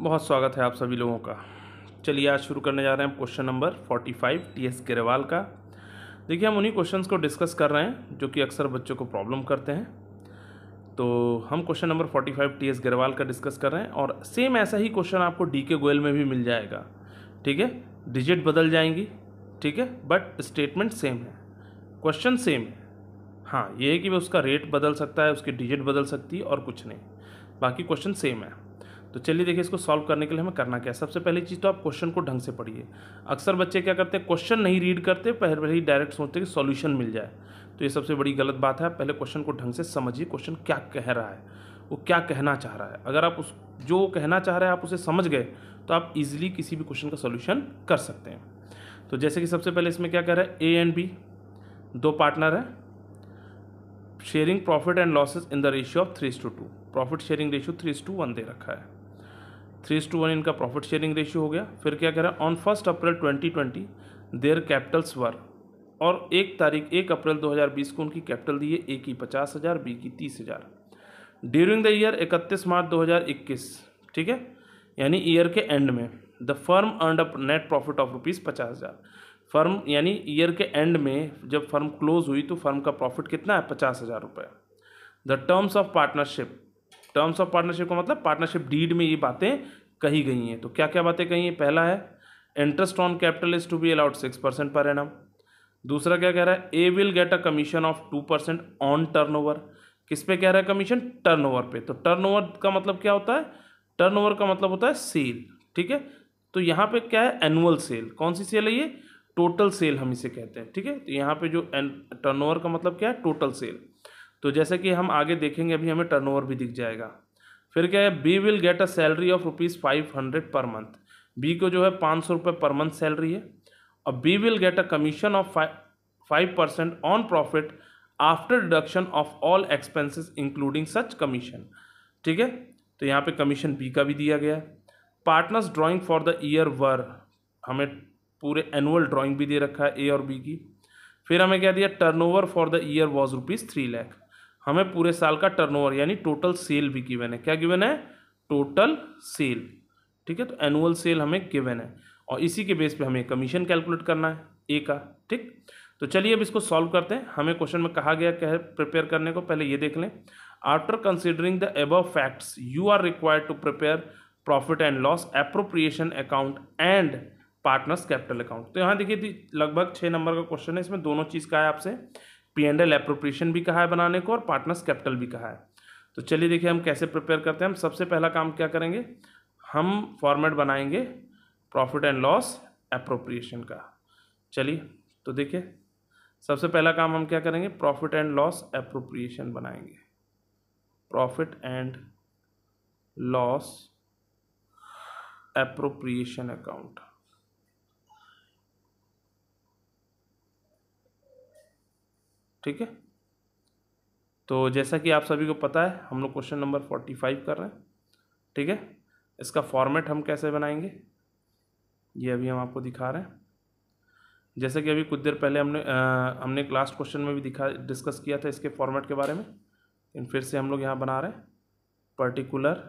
बहुत स्वागत है आप सभी लोगों का चलिए आज शुरू करने जा रहे हैं क्वेश्चन नंबर 45 टीएस केरेवाल का देखिए हम उन्हीं क्वेश्चंस को डिस्कस कर रहे हैं जो कि अक्सर बच्चों को प्रॉब्लम करते हैं तो हम क्वेश्चन नंबर 45 टीएस केरेवाल का डिस्कस कर रहे हैं और सेम ऐसा ही क्वेश्चन आपको डी के गोयल में भी मिल जाएगा ठीक है डिजिट बदल जाएंगी ठीक है बट स्टेटमेंट सेम है क्वेश्चन सेम है हाँ ये है कि उसका रेट बदल सकता है उसकी डिजिट बदल सकती है और कुछ नहीं बाकी क्वेश्चन सेम है तो चलिए देखिए इसको सॉल्व करने के लिए हमें करना क्या है सबसे पहली चीज़ तो आप क्वेश्चन को ढंग से पढ़िए अक्सर बच्चे क्या करते हैं क्वेश्चन नहीं रीड करते पहले ही डायरेक्ट सोचते हैं कि सॉल्यूशन मिल जाए तो ये सबसे बड़ी गलत बात है आप पहले क्वेश्चन को ढंग से समझिए क्वेश्चन क्या कह रहा है वो क्या कहना चाह रहा है अगर आप उस जो कहना चाह रहे हैं आप उसे समझ गए तो आप इजिली किसी भी क्वेश्चन का सोल्यूशन कर सकते हैं तो जैसे कि सबसे पहले इसमें क्या कह रहा है ए एंड बी दो पार्टनर हैं sharing profit and losses in the ratio of three two two profit sharing ratio three to one दे रखा है थ्री टू वन इनका प्रॉफिट शेयरिंग रेशियो हो गया फिर क्या कह रहा है on first April twenty twenty their capitals were और एक तारीख एक अप्रैल दो हज़ार बीस को उनकी कैपिटल दी है ए की पचास हज़ार बी की तीस हज़ार ड्यूरिंग द ईयर इकतीस मार्च दो हज़ार इक्कीस ठीक है यानी ईयर के एंड में the firm earned a net profit of rupees पचास हज़ार फर्म यानी ईयर के एंड में जब फर्म क्लोज हुई तो फर्म का प्रॉफिट कितना है पचास हज़ार रुपये the terms of partnership terms of partnership का मतलब पार्टनरशिप डीड में ये बातें कही गई हैं तो क्या क्या बातें कही हैं पहला है interest on capital is to be allowed six percent per एन दूसरा क्या कह रहा है A will get a commission of two percent on turnover किस पे कह रहा है कमीशन टर्नओवर पे तो टर्नओवर का मतलब क्या होता है टर्नओवर का मतलब होता है सेल ठीक है तो यहाँ पे क्या है एनुअल सेल कौन सी सेल है ये टोटल सेल हम इसे कहते हैं ठीक है तो यहाँ पे जो टर्नओवर का मतलब क्या है टोटल सेल तो जैसे कि हम आगे देखेंगे अभी हमें टर्नओवर भी दिख जाएगा फिर क्या है B will get a salary of rupees five hundred per month B को जो है पाँच सौ रुपये पर मंथ सैलरी है और B will get a commission of five percent on profit after deduction of all expenses including such commission ठीक है तो यहाँ पे कमीशन बी का भी दिया गया है partners drawing for the year were हमें पूरे एनुअल ड्राॅइंग भी दे रखा है ए और बी की फिर हमें क्या दिया turnover for the year was rupees three lakh हमें पूरे साल का टर्नओवर यानी टोटल सेल भी गिवन है क्या गिवन है टोटल सेल ठीक है तो एनुअल सेल हमें गिवन है और इसी के बेस पे हमें कमीशन कैलकुलेट करना है ए का ठीक तो चलिए अब इसको सॉल्व करते हैं हमें क्वेश्चन में कहा गया क्या है प्रिपेयर करने को पहले ये देख लें after considering the above facts you are required to prepare profit and loss appropriation account and partners capital account तो यहाँ देखिए लगभग छः नंबर का क्वेश्चन है इसमें दोनों चीज़ का है आपसे पी एंड एल अप्रोप्रिएशन भी कहा है बनाने को और पार्टनर्स कैपिटल भी कहा है तो चलिए देखिए हम कैसे प्रिपेयर करते हैं हम सबसे पहला काम क्या करेंगे हम फॉर्मेट बनाएंगे प्रॉफिट एंड लॉस अप्रोप्रिएशन का चलिए तो देखिए सबसे पहला काम हम क्या करेंगे प्रॉफिट एंड लॉस अप्रोप्रिएशन बनाएंगे profit and loss appropriation account ठीक है तो जैसा कि आप सभी को पता है हम लोग क्वेश्चन नंबर फोर्टी फाइव कर रहे हैं ठीक है इसका फॉर्मेट हम कैसे बनाएंगे ये अभी हम आपको दिखा रहे हैं जैसे कि अभी कुछ देर पहले हमने आ, हमने एक लास्ट क्वेश्चन में भी दिखा डिस्कस किया था इसके फॉर्मेट के बारे में इन फिर से हम लोग यहाँ बना रहे हैं पर्टिकुलर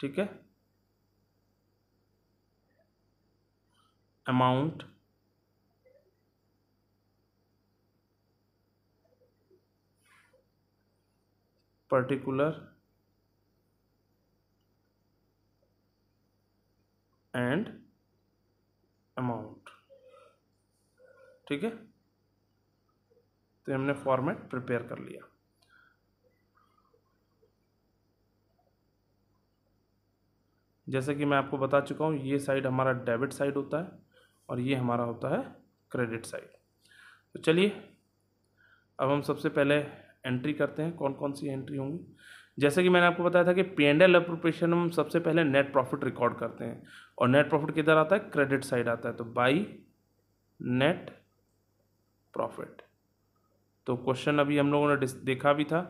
ठीक है अमाउंट particular एंड अमाउंट ठीक है तो हमने फॉर्मेट प्रिपेयर कर लिया जैसे कि मैं आपको बता चुका हूँ ये साइड हमारा डेबिट साइड होता है और ये हमारा होता है क्रेडिट साइड तो चलिए अब हम सबसे पहले एंट्री करते हैं कौन कौन सी एंट्री होंगी जैसे कि मैंने आपको बताया था कि पी एंड एल अप्रोप्रिएशन हम सबसे पहले नेट प्रॉफिट रिकॉर्ड करते हैं और नेट प्रॉफिट किधर आता है क्रेडिट साइड आता है तो बाई नेट प्रॉफिट तो क्वेश्चन अभी हम लोगों ने देखा भी था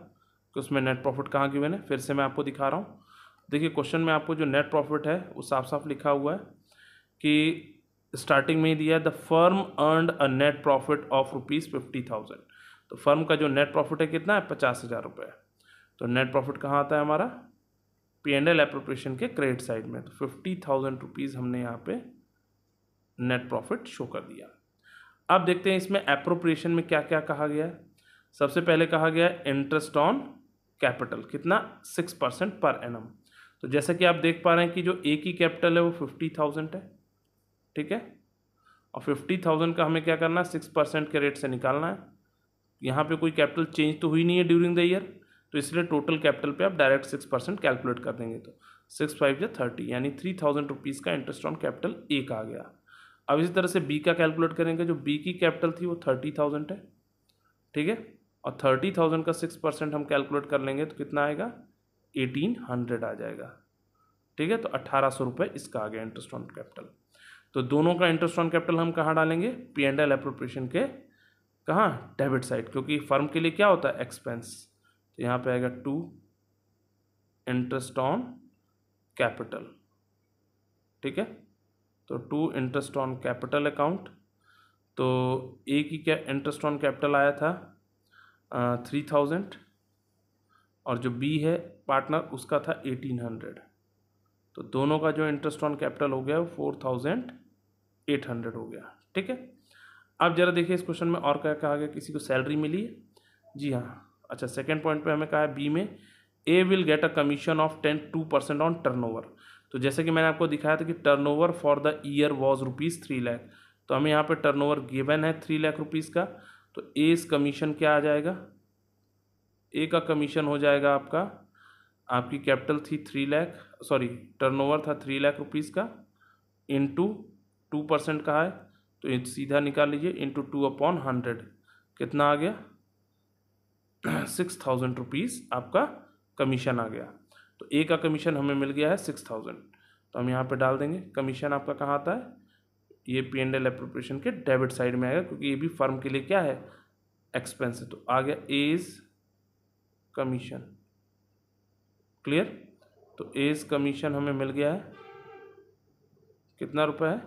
कि उसमें नेट प्रॉफिट कहाँ की मैंने फिर से मैं आपको दिखा रहा हूँ देखिए क्वेश्चन में आपको जो नेट प्रॉफिट है वो साफ साफ लिखा हुआ है कि स्टार्टिंग में ही दिया है the firm earned a net profit of rupees fifty thousand तो फर्म का जो नेट प्रॉफिट है कितना है पचास हज़ार रुपये तो नेट प्रॉफिट कहाँ आता है हमारा पी एंड एल अप्रोप्रिएशन के क्रेडिट साइड में तो फिफ्टी थाउजेंड रुपीज़ हमने यहाँ पे नेट प्रॉफिट शो कर दिया अब देखते हैं इसमें अप्रोप्रिएशन में क्या क्या कहा गया है सबसे पहले कहा गया है इंटरेस्ट ऑन कैपिटल कितना six percent per annum जैसा कि आप देख पा रहे हैं कि जो एक ही कैपिटल है वो फिफ्टी थाउजेंड है ठीक है और फिफ्टी थाउजेंड का हमें क्या करना है सिक्स परसेंट के रेट से निकालना है यहाँ पे कोई कैपिटल चेंज तो हुई नहीं है ड्यूरिंग द ईयर तो इसलिए टोटल कैपिटल पे आप डायरेक्ट सिक्स परसेंट कैलकुलेट कर देंगे तो सिक्स फाइव या थर्टी यानी थ्री थाउजेंड रुपीज़ का इंटरेस्ट ऑन कैपिटल ए का आ गया अब इसी तरह से बी का कैलकुलेट करेंगे जो बी की कैपिटल थी वो थर्टी थाउजेंड है ठीक है और थर्टी थाउजेंड का सिक्स परसेंट हम कैलकुलेट कर लेंगे तो कितना आएगा एटीन हंड्रेड आ जाएगा ठीक है तो अट्ठारह सौ रुपये इसका आ गया इंटरेस्ट ऑन कैपिटल तो दोनों का इंटरेस्ट ऑन कैपिटल हम कहाँ डालेंगे पी एंड एल अप्रोप्रिएशन के कहाँ डेबिट साइड क्योंकि फर्म के लिए क्या होता है एक्सपेंस तो यहाँ पे आएगा टू इंटरेस्ट ऑन कैपिटल ठीक है तो to interest on capital account तो ए की क्या इंटरेस्ट ऑन कैपिटल आया था थ्री थाउजेंड और जो बी है पार्टनर उसका था एटीन हंड्रेड तो दोनों का जो इंटरेस्ट ऑन कैपिटल हो गया वो फोर थाउजेंड एट हंड्रेड हो गया ठीक है अब जरा देखिए इस क्वेश्चन में और क्या कहा गया किसी को सैलरी मिली है जी हाँ अच्छा सेकेंड पॉइंट पे हमें कहा है बी में A will get a commission of ten two percent on turnover तो जैसे कि मैंने आपको दिखाया था कि turnover for the year was rupees three lakh तो हमें यहाँ पे टर्नओवर गिवन है थ्री लाख रुपीज़ का तो ए इस कमीशन क्या आ जाएगा ए का कमीशन हो जाएगा आपका आपकी कैपिटल थी थ्री लाख सॉरी ओवर था थ्री लाख रुपीज़ का इन टू टू परसेंट का है तो सीधा निकाल लीजिए इंटू टू अपॉन हंड्रेड कितना आ गया सिक्स थाउजेंड रुपीज़ आपका कमीशन आ गया तो ए का कमीशन हमें मिल गया है सिक्स थाउजेंड तो हम यहाँ पे डाल देंगे कमीशन आपका कहाँ आता है ये पी एंड एल अप्रोप्रेशन के डेबिट साइड में आएगा क्योंकि ये भी फर्म के लिए क्या है एक्सपेंस है तो आ गया एज कमीशन क्लियर तो एज कमीशन हमें मिल गया है कितना रुपए है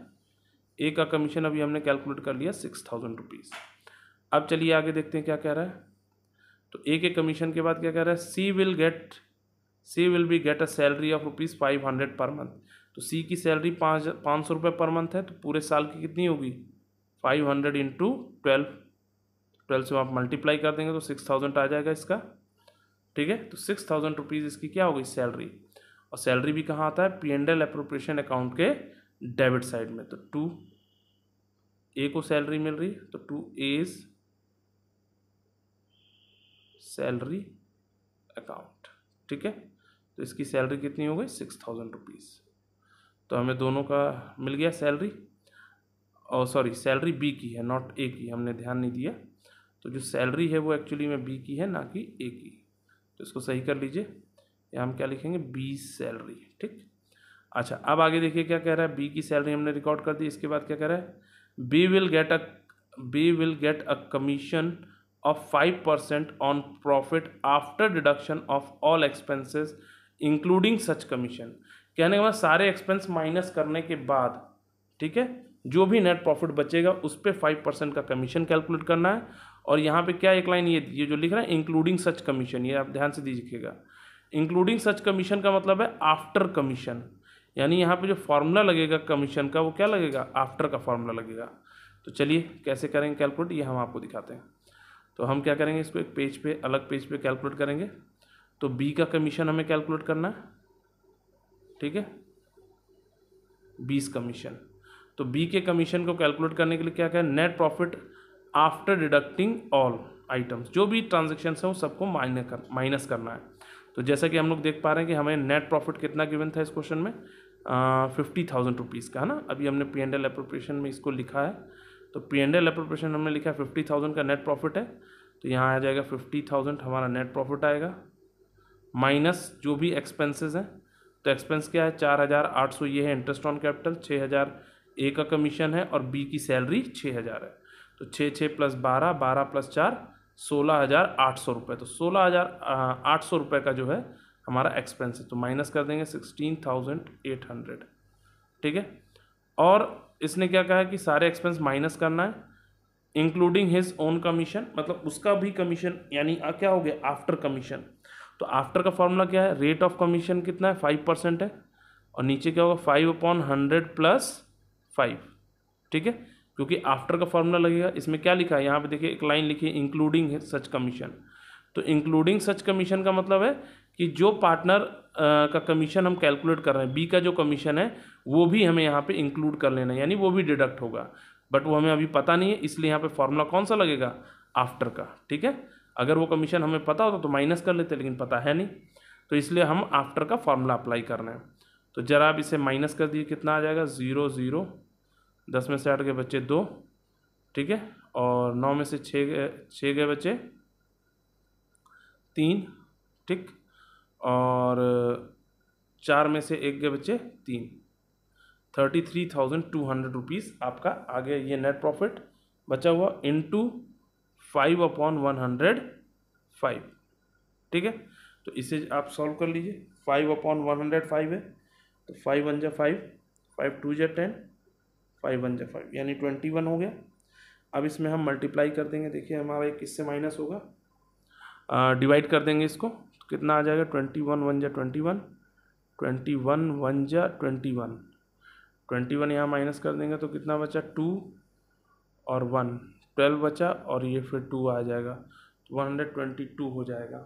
ए का कमीशन अभी हमने कैलकुलेट कर लिया सिक्स थाउजेंड रुपीज़ अब चलिए आगे देखते हैं क्या कह रहा है तो ए के कमीशन के बाद क्या कह रहा है C will get C will B get a salary of rupees five hundred per month तो सी की सैलरी पाँच पाँच सौ रुपये पर मंथ है तो पूरे साल की कितनी होगी five hundred into twelve twelve से आप मल्टीप्लाई कर देंगे तो सिक्स थाउजेंड आ जाएगा इसका ठीक है तो सिक्स थाउजेंड रुपीज़ इसकी क्या होगी सैलरी और सैलरी भी कहाँ आता है P and L appropriation account के डेबिट साइड में तो टू ए को सैलरी मिल रही तो टू एज सैलरी अकाउंट ठीक है तो इसकी सैलरी कितनी हो गई सिक्स थाउजेंड रुपीज़ तो हमें दोनों का मिल गया सैलरी और सॉरी सैलरी बी की है नॉट ए की हमने ध्यान नहीं दिया तो जो सैलरी है वो एक्चुअली में बी की है ना कि ए की तो इसको सही कर लीजिए या हम क्या लिखेंगे बी सैलरी ठीक अच्छा अब आगे देखिए क्या कह रहा है बी की सैलरी हमने रिकॉर्ड कर दी इसके बाद क्या कह रहा है B will get a B will get a commission of five percent on profit after deduction of all expenses including such commission कहने के बाद मतलब सारे एक्सपेंस माइनस करने के बाद ठीक है जो भी नेट प्रॉफिट बचेगा उस पर फाइव परसेंट का कमीशन कैलकुलेट करना है और यहाँ पे क्या एक लाइन ये ये जो लिख रहा है इंक्लूडिंग सच कमीशन ये आप ध्यान से दीजिएगा इंक्लूडिंग सच कमीशन का मतलब है आफ्टर कमीशन यानी यहाँ पे जो फार्मूला लगेगा कमीशन का वो क्या लगेगा आफ्टर का फार्मूला लगेगा तो चलिए कैसे करेंगे कैलकुलेट ये हम आपको दिखाते हैं तो हम क्या करेंगे इसको एक पेज पे अलग पेज पे कैलकुलेट करेंगे तो बी का कमीशन हमें कैलकुलेट करना है ठीक है बीस कमीशन तो बी के कमीशन को कैलकुलेट करने के लिए क्या क्या net profit after deducting all items जो भी ट्रांजेक्शन है वो सबको माइनस माइनस करना है तो जैसा कि हम लोग देख पा रहे हैं कि हमें नेट प्रॉफिट कितना गिवन था इस क्वेश्चन में फिफ्टी थाउजेंड रुपीज़ का है ना अभी हमने पी एंड एल अप्रोप्रिएशन में इसको लिखा है तो पी एंड एल अप्रोप्रिएशन हमने लिखा है फिफ्टी थाउजेंड का नेट प्रॉफिट है तो यहाँ आ जाएगा फिफ्टी थाउजेंड हमारा नेट प्रॉफिट आएगा माइनस जो भी एक्सपेंसेस हैं तो एक्सपेंस क्या है चार हज़ार आठ सौ ये है इंटरेस्ट ऑन कैपिटल छः हज़ार ए का कमीशन है और बी की सैलरी छः हज़ार है तो छः छः प्लस बारह बारह प्लस चार सोलह हज़ार आठ सौ रुपये तो सोलह हज़ार आठ सौ रुपये का जो है हमारा एक्सपेंस है तो माइनस कर देंगे सिक्सटीन थाउजेंड एट हंड्रेड ठीक है और इसने क्या कहा है कि सारे एक्सपेंस माइनस करना है इंक्लूडिंग हिज ओन कमीशन मतलब उसका भी कमीशन यानी क्या हो गया आफ्टर कमीशन तो आफ्टर का फॉर्मूला क्या है रेट ऑफ कमीशन कितना है फाइव परसेंट है और नीचे क्या होगा five upon hundred plus five ठीक है क्योंकि आफ्टर का फॉर्मूला लगेगा इसमें क्या लिखा है यहाँ पे देखिए एक लाइन लिखी है इंक्लूडिंग सच कमीशन तो इंक्लूडिंग सच कमीशन का मतलब है कि जो पार्टनर का कमीशन हम कैलकुलेट कर रहे हैं बी का जो कमीशन है वो भी हमें यहाँ पे इंक्लूड कर लेना है यानी वो भी डिडक्ट होगा बट वो हमें अभी पता नहीं है इसलिए यहाँ पे फॉर्मूला कौन सा लगेगा आफ्टर का ठीक है अगर वो कमीशन हमें पता होता तो माइनस कर लेते लेकिन पता है नहीं तो इसलिए हम आफ्टर का फॉर्मूला अप्लाई कर रहे हैं तो ज़रा आप इसे माइनस कर दिए कितना आ जाएगा ज़ीरो ज़ीरो दस में से आठ गए बच्चे दो ठीक है और नौ में से छः गए छः गए बच्चे तीन ठीक और चार में से एक गए बच्चे तीन thirty three thousand two hundred rupees आपका आगे ये नेट प्रॉफिट बचा हुआ into five upon one hundred five ठीक है तो इसे आप सॉल्व कर लीजिए five upon one hundred five है तो फाइव वन जै फाइव फाइव टू जै टेन फाइव वन जै फाइव यानी ट्वेंटी वन हो गया अब इसमें हम मल्टीप्लाई कर देंगे देखिए हमारा एक किससे माइनस होगा डिवाइड कर देंगे इसको तो कितना आ जाएगा ट्वेंटी वन वन जा twenty one twenty one one जा ट्वेंटी वन ट्वेंटी वन यहाँ माइनस कर देंगे तो कितना बचा टू और वन ट्वेल्व बचा और ये फिर टू आ जाएगा तो वन हंड्रेड ट्वेंटी टू हो जाएगा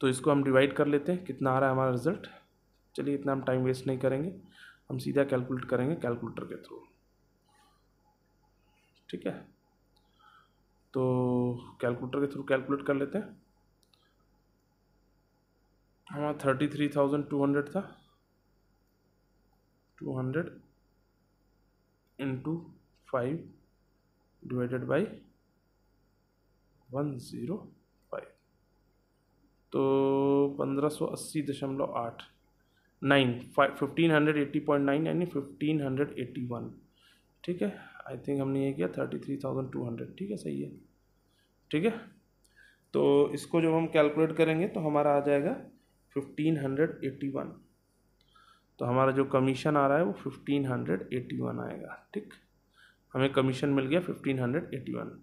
तो इसको हम डिवाइड कर लेते हैं कितना आ रहा है हमारा रिजल्ट चलिए इतना हम टाइम वेस्ट नहीं करेंगे हम सीधा कैलकुलेट करेंगे कैलकुलेटर के थ्रू ठीक है तो कैलकुलेटर के थ्रू कैलकुलेट कर लेते हैं हमारा thirty three thousand two hundred था two hundred into five divided by one zero five तो पंद्रह सौ अस्सी दशमलव आठ nine five fifteen hundred eighty point nine यानी फिफ्टीन हंड्रेड एट्टी वन ठीक है आई थिंक हमने ये किया thirty three thousand two hundred ठीक है सही है ठीक है तो इसको जब हम कैलकुलेट करेंगे तो हमारा आ जाएगा फिफ्टीन हंड्रेड एट्टी वन तो हमारा जो कमीशन आ रहा है वो फिफ्टीन हंड्रेड एट्टी वन आएगा ठीक हमें कमीशन मिल गया फिफ्टीन हंड्रेड एट्टी वन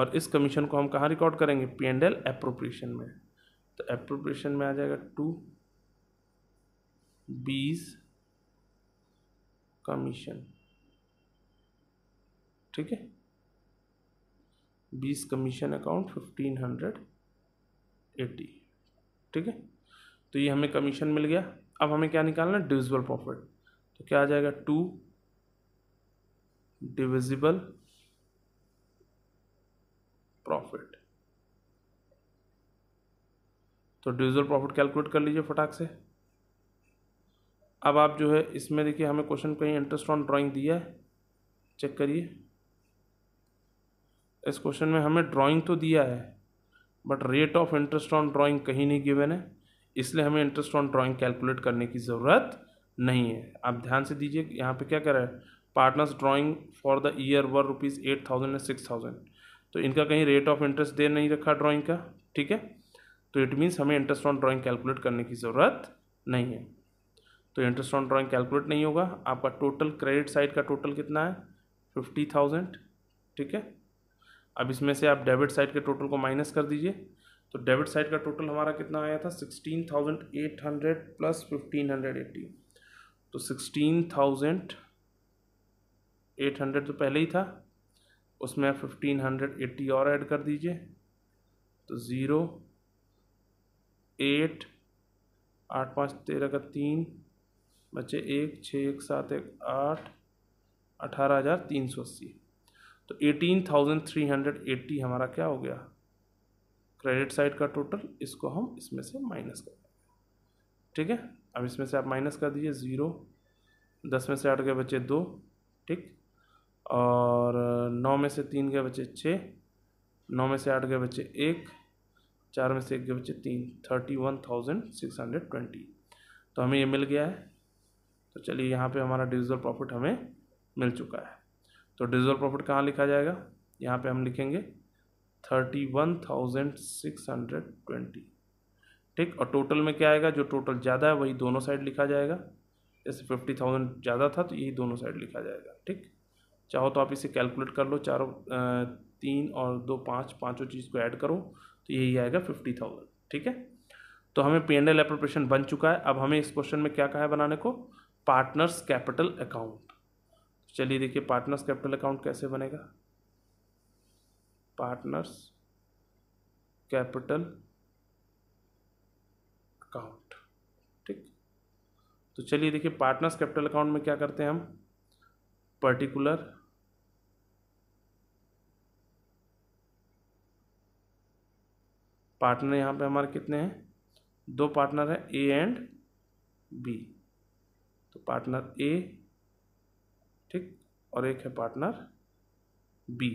और इस कमीशन को हम कहाँ रिकॉर्ड करेंगे पी एंड एल अप्रोप्रिएशन में तो अप्रोप्रिएशन में आ जाएगा टू बीस कमीशन ठीक है बीस commission account fifteen hundred eighty ठीक है तो ये हमें कमीशन मिल गया अब हमें क्या निकालना है डिविजिबल प्रॉफिट तो क्या आ जाएगा टू डिविजिबल प्रॉफिट तो डिविजिबल प्रॉफिट कैलकुलेट कर लीजिए फटाक से अब आप जो है इसमें देखिए हमें क्वेश्चन कहीं इंटरेस्ट ऑन ड्राइंग दिया है चेक करिए इस क्वेश्चन में हमें ड्राइंग तो दिया है but rate of interest on drawing कहीं नहीं गिवन है इसलिए हमें इंटरेस्ट ऑन ड्राइंग कैलकुलेट करने की ज़रूरत नहीं है आप ध्यान से दीजिए यहाँ पे क्या कर रहा है partners drawing for the year were rupees eight thousand या सिक्स थाउजेंड तो इनका कहीं रेट ऑफ इंटरेस्ट दे नहीं रखा ड्राइंग का ठीक है तो इट मीन्स हमें इंटरेस्ट ऑन ड्राइंग कैलकुलेट करने की ज़रूरत नहीं है तो इंटरेस्ट ऑन ड्राइंग कैलकुलेट नहीं होगा आपका टोटल क्रेडिट साइड का टोटल कितना है फिफ्टी थाउजेंड ठीक है अब इसमें से आप डेबिट साइड के टोटल को माइनस कर दीजिए तो डेबिट साइड का टोटल हमारा कितना आया था sixteen thousand eight hundred plus fifteen hundred eighty तो सिक्सटीन थाउजेंड एट हंड्रेड तो पहले ही था उसमें आप फिफ्टीन हंड्रेड एट्टी और ऐड कर दीजिए तो ज़ीरो एट आठ पाँच तेरह का तीन बच्चे एक छः एक सात एक आठ अठारह हज़ार तीन सौ अस्सी तो 18,380 हमारा क्या हो गया क्रेडिट साइड का टोटल इसको हम इसमें से माइनस कर ठीक है अब इसमें से आप माइनस कर दीजिए ज़ीरो दस में से आठ के बचे दो ठीक और नौ में से तीन के बचे छः नौ में से आठ के बचे एक चार में से एक के बचे तीन thirty one thousand six hundred twenty तो हमें ये मिल गया है तो चलिए यहाँ पे हमारा डिविजल प्रॉफिट हमें मिल चुका है तो डिजल प्रॉफिट कहाँ लिखा जाएगा यहाँ पे हम लिखेंगे thirty one thousand six hundred twenty ठीक और टोटल में क्या आएगा जो टोटल ज़्यादा है वही दोनों साइड लिखा जाएगा जैसे फिफ्टी थाउजेंड ज़्यादा था तो यही दोनों साइड लिखा जाएगा ठीक चाहो तो आप इसे कैलकुलेट कर लो चारों तीन और दो पाँच पाँचों चीज़ को ऐड करो तो यही आएगा फिफ्टी थाउजेंड ठीक है तो हमें पी एंड एल अप्रोप्रेशन बन चुका है अब हमें इस क्वेश्चन में क्या कहा है बनाने को पार्टनर्स कैपिटल अकाउंट चलिए देखिए पार्टनर्स कैपिटल अकाउंट कैसे बनेगा पार्टनर्स कैपिटल अकाउंट ठीक तो चलिए देखिए पार्टनर्स कैपिटल अकाउंट में क्या करते हैं हम पर्टिकुलर पार्टनर यहां पे हमारे कितने हैं दो पार्टनर हैं ए एंड बी तो पार्टनर ए ठीक और एक है पार्टनर बी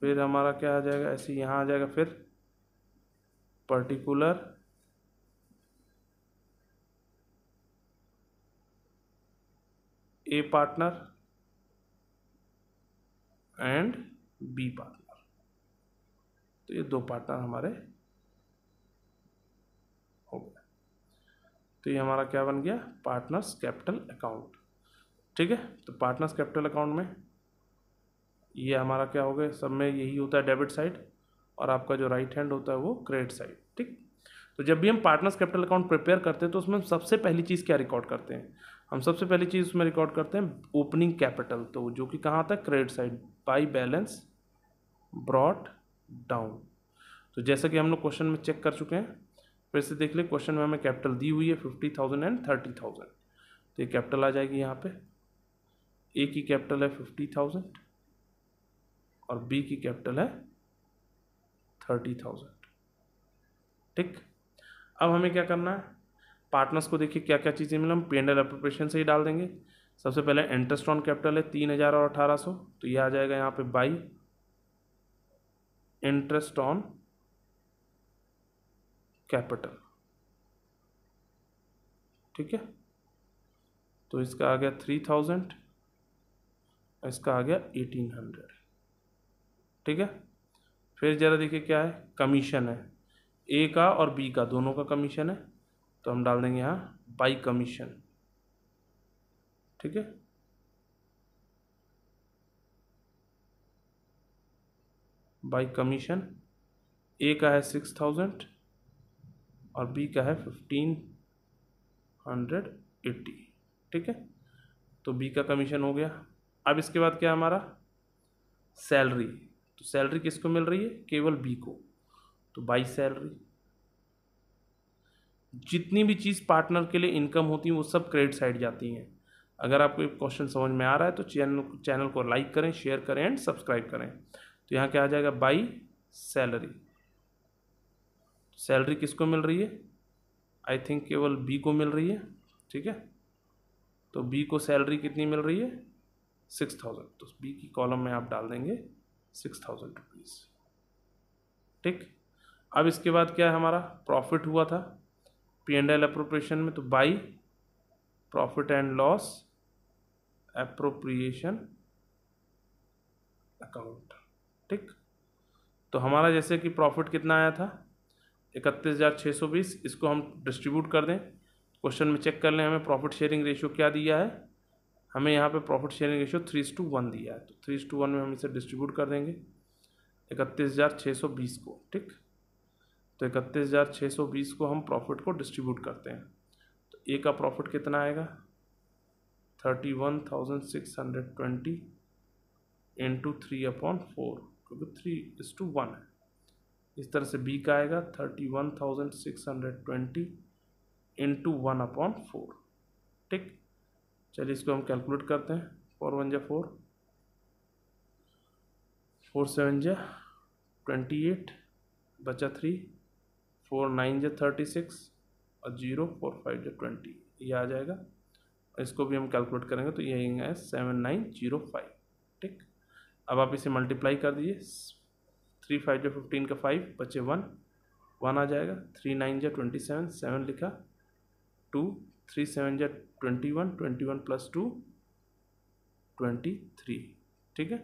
फिर हमारा क्या आ जाएगा ऐसे यहाँ आ जाएगा फिर particular A partner and B partner तो ये दो पार्टनर हमारे हो गए तो ये हमारा क्या बन गया पार्टनर्स कैपिटल अकाउंट ठीक है तो पार्टनर्स कैपिटल अकाउंट में ये हमारा क्या हो गया सब में यही होता है डेबिट साइड और आपका जो राइट हैंड होता है वो क्रेडिट साइड ठीक तो जब भी हम पार्टनर्स कैपिटल अकाउंट प्रिपेयर करते हैं तो उसमें हम सबसे पहली चीज़ क्या रिकॉर्ड करते हैं हम सबसे पहली चीज़ उसमें रिकॉर्ड करते हैं ओपनिंग कैपिटल तो जो कि कहाँ आता है credit side by balance brought down तो जैसा कि हम लोग क्वेश्चन में चेक कर चुके हैं फिर से देख ले क्वेश्चन में हमें कैपिटल दी हुई है fifty thousand and thirty thousand तो ये कैपिटल आ जाएगी यहाँ पे ए की कैपिटल है फिफ्टी थाउजेंड और बी की कैपिटल है थर्टी थाउजेंड ठीक अब हमें क्या करना है पार्टनर्स को देखिए क्या क्या चीज़ें मिला हम पी एंड एल अप्रोप्रिएशन से ही डाल देंगे सबसे पहले इंटरेस्ट ऑन कैपिटल है तीन हज़ार और अठारह सौ तो ये आ जाएगा यहाँ पे बाई इंटरेस्ट ऑन कैपिटल ठीक है तो इसका आ गया थ्री थाउजेंड इसका आ गया एटीन हंड्रेड ठीक है फिर ज़रा देखिए क्या है कमीशन है ए का और बी का दोनों का कमीशन है तो हम डाल देंगे यहाँ बाई कमीशन ठीक है बाई कमीशन ए का है सिक्स थाउजेंड और बी का है फिफ्टीन हंड्रेड एट्टी ठीक है तो बी का कमीशन हो गया अब इसके बाद क्या हमारा सैलरी तो सैलरी किसको मिल रही है केवल बी को तो बाई सैलरी जितनी भी चीज़ पार्टनर के लिए इनकम होती है वो सब क्रेडिट साइड जाती हैं अगर आपको एक क्वेश्चन समझ में आ रहा है तो चैनल चैनल को लाइक करें शेयर करें एंड सब्सक्राइब करें तो यहाँ क्या आ जाएगा बाई सैलरी सैलरी किसको मिल रही है आई थिंक केवल बी को मिल रही है ठीक है तो बी को सैलरी कितनी मिल रही है सिक्स थाउजेंड तो बी की कॉलम में आप डाल देंगे सिक्स थाउजेंड रुपीज़ ठीक अब इसके बाद क्या है हमारा प्रॉफिट हुआ था पी एंड एल अप्रोप्रिएशन में तो by profit and loss appropriation account ठीक तो हमारा जैसे कि प्रॉफिट कितना आया था इकतीस हज़ार छः सौ बीस इसको हम डिस्ट्रीब्यूट कर दें क्वेश्चन में चेक कर लें हमें प्रॉफिट शेयरिंग रेशियो क्या दिया है हमें यहाँ पे profit sharing ratio three to one दिया है तो थ्री टू वन में हम इसे डिस्ट्रीब्यूट कर देंगे इकतीस हज़ार छः सौ बीस को ठीक तो इकतीस हज़ार छः सौ बीस को हम प्रॉफिट को डिस्ट्रीब्यूट करते हैं तो ए का प्रॉफिट कितना आएगा thirty one thousand six hundred twenty into three upon four क्योंकि थ्री इज टू वन है इस तरह से बी का आएगा thirty one thousand six hundred twenty into one upon four ठीक चलिए इसको हम कैलकुलेट करते हैं फोर वन जै फोर फोर सेवन जै ट्वेंटी एट बचा थ्री फोर नाइन जै थर्टी सिक्स और जीरो फोर फाइव जै ट्वेंटी ये आ जाएगा इसको भी हम कैलकुलेट करेंगे तो ये आएगा सेवन नाइन जीरो फाइव ठीक अब आप इसे मल्टीप्लाई कर दीजिए थ्री फाइव जो फिफ्टीन का फाइव बचे वन वन आ जाएगा थ्री नाइन जो ट्वेंटी सेवन सेवन लिखा टू थ्री सेवन जै twenty one twenty one plus two twenty three ठीक है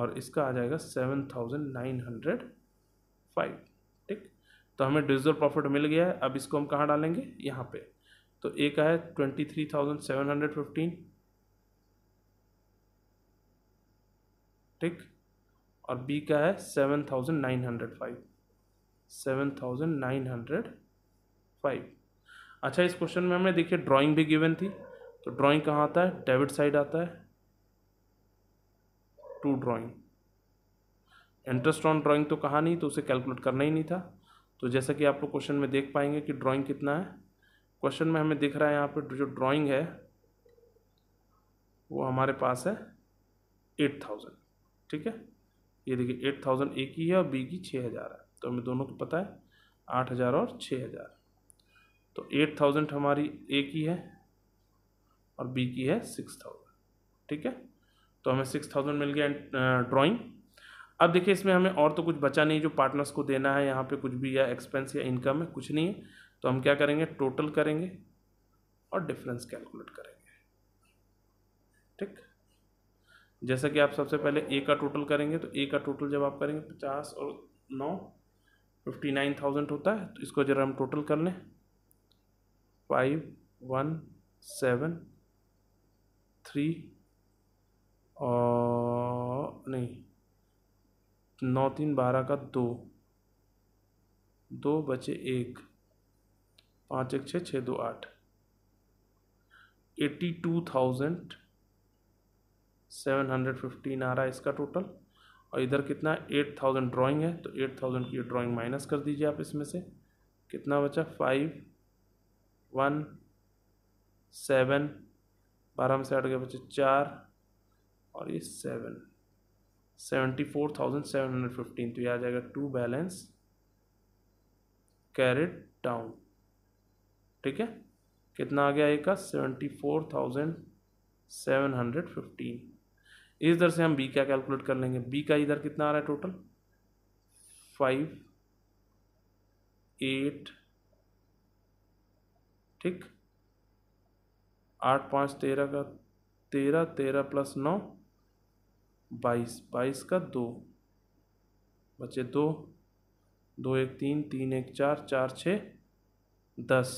और इसका आ जाएगा seven thousand nine hundred five ठीक तो हमें डिजिटल प्रॉफिट मिल गया है अब इसको हम कहाँ डालेंगे यहाँ पे तो एक आया twenty three thousand seven hundred fifteen ठीक और बी का है seven thousand nine hundred five seven thousand nine hundred five अच्छा इस क्वेश्चन में हमें देखिए ड्राइंग भी गिवन थी तो ड्राइंग कहाँ आता है डेबिट साइड आता है to drawing interest on drawing तो कहा नहीं तो उसे कैलकुलेट करना ही नहीं था तो जैसा कि आप लोग क्वेश्चन में देख पाएंगे कि ड्राइंग कितना है क्वेश्चन में हमें दिख रहा है यहाँ पर जो ड्राइंग है वो हमारे पास है एट थाउजेंड ठीक है ये देखिए एट थाउजेंड ए की है और बी की छः हज़ार है तो हमें दोनों को पता है आठ हज़ार और छः हज़ार तो एट थाउजेंड हमारी ए की है और बी की है सिक्स थाउजेंड ठीक है तो हमें सिक्स थाउजेंड मिल गया ड्राइंग अब देखिए इसमें हमें और तो कुछ बचा नहीं जो पार्टनर्स को देना है यहाँ पे कुछ भी या एक्सपेंस या इनकम है कुछ नहीं है तो हम क्या करेंगे टोटल करेंगे और डिफरेंस कैलकुलेट करेंगे ठीक जैसा कि आप सबसे पहले ए का टोटल करेंगे तो ए का टोटल जब आप करेंगे पचास और नौ फिफ्टी नाइन थाउजेंड होता है तो इसको जरा हम टोटल कर लें फाइव वन सेवन थ्री और नहीं नौ तीन बारह का दो दो बचे एक पाँच एक छः छः दो आठ eighty two thousand seven hundred fifteen आ रहा है इसका टोटल और इधर कितना एट थाउजेंड ड्राॅइंग है तो एट थाउजेंड की ड्राॅइंग माइनस कर दीजिए आप इसमें से कितना बचा फाइव वन सेवन बारह में से आठ गए बच्चे चार और ये seven seventy four thousand seven hundred fifteen तो ये आ जाएगा टू बैलेंस कैरेट डाउन ठीक है कितना आ गया एक का seventy four thousand seven hundred fifteen इधर से हम बी का कैलकुलेट कर लेंगे बी का इधर कितना आ रहा है टोटल फाइव एट ठीक आठ पाँच तेरह का तेरह तेरह प्लस नौ बाईस बाईस का दो बचे दो दो एक तीन तीन एक चार चार छः दस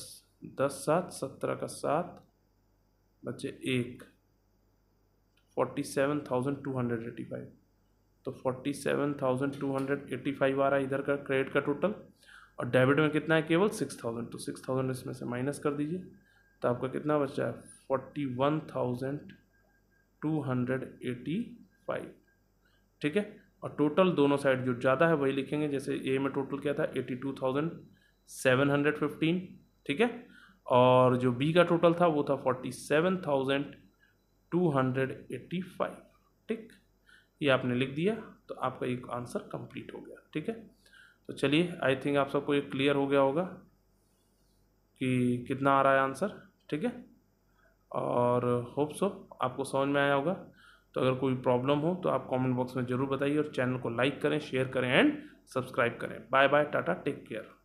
दस सात सत्रह का सात बचे एक forty seven thousand two hundred eighty five तो forty seven thousand two hundred eighty five आ रहा है इधर का क्रेडिट का टोटल और डेबिट में कितना है केवल सिक्स थाउजेंड तो सिक्स थाउजेंड इसमें से माइनस कर दीजिए तो आपका कितना बचा है forty one thousand two hundred eighty five ठीक है और टोटल दोनों साइड जो ज़्यादा है वही लिखेंगे जैसे ए में टोटल क्या था eighty two thousand seven hundred fifteen ठीक है और जो बी का टोटल था वो था forty seven thousand two hundred eighty five ठीक ये आपने लिख दिया तो आपका एक आंसर कंप्लीट हो गया ठीक है तो चलिए आई थिंक आप सबको ये क्लियर हो गया होगा कि कितना आ रहा है आंसर ठीक है और होप सो आपको समझ में आया होगा तो अगर कोई प्रॉब्लम हो तो आप कमेंट बॉक्स में ज़रूर बताइए और चैनल को लाइक करें शेयर करें एंड सब्सक्राइब करें बाय बाय टाटा टेक केयर